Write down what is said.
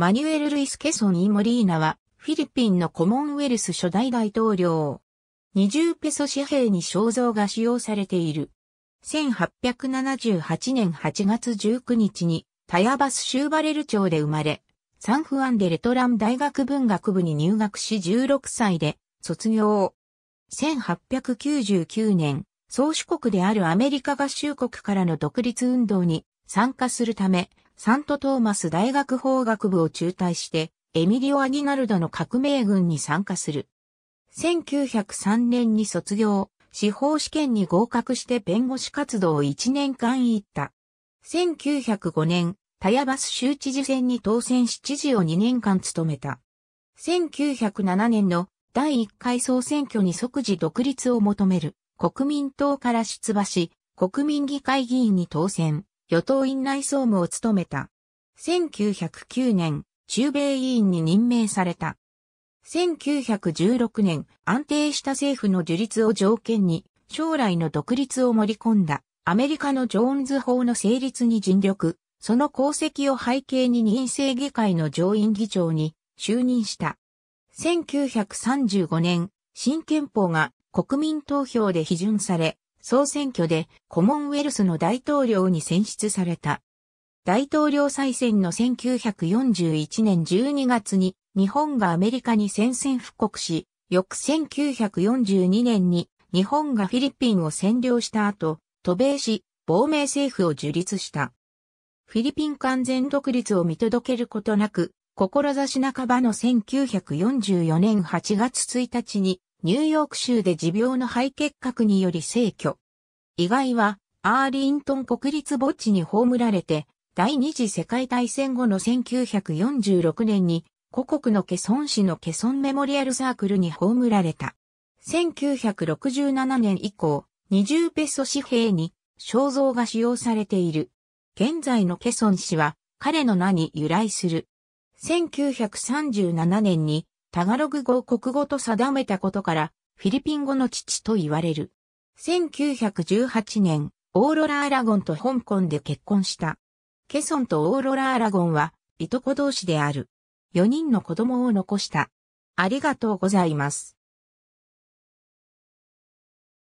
マニュエル・ルイス・ケソン・イ・モリーナは、フィリピンのコモンウェルス初代大統領。20ペソ紙幣に肖像が使用されている。1878年8月19日に、タヤバスシューバレル町で生まれ、サンフアンデレトラン大学文学部に入学し16歳で卒業。1899年、宗主国であるアメリカ合衆国からの独立運動に参加するため、サントトーマス大学法学部を中退して、エミリオ・アギナルドの革命軍に参加する。1903年に卒業、司法試験に合格して弁護士活動を1年間行った。1905年、タヤバス州知事選に当選し知事を2年間務めた。1907年の第1回総選挙に即時独立を求める国民党から出馬し、国民議会議員に当選。与党院内総務を務めた。1909年、中米委員に任命された。1916年、安定した政府の樹立を条件に、将来の独立を盛り込んだ、アメリカのジョーンズ法の成立に尽力、その功績を背景に任政議会の上院議長に就任した。1935年、新憲法が国民投票で批准され、総選挙でコモンウェルスの大統領に選出された。大統領再選の1941年12月に日本がアメリカに宣戦布告し、翌1942年に日本がフィリピンを占領した後、渡米し、亡命政府を樹立した。フィリピン完全独立を見届けることなく、志半ばの1944年8月1日にニューヨーク州で持病の肺結核により逝去。意外は、アーリントン国立墓地に葬られて、第二次世界大戦後の1946年に、故国のケソン市のケソンメモリアルサークルに葬られた。1967年以降、20ペソ紙幣に肖像が使用されている。現在のケソン氏は彼の名に由来する。1937年にタガログ語を国語と定めたことから、フィリピン語の父と言われる。1918年、オーロラ・アラゴンと香港で結婚した。ケソンとオーロラ・アラゴンは、いとこ同士である。4人の子供を残した。ありがとうございます。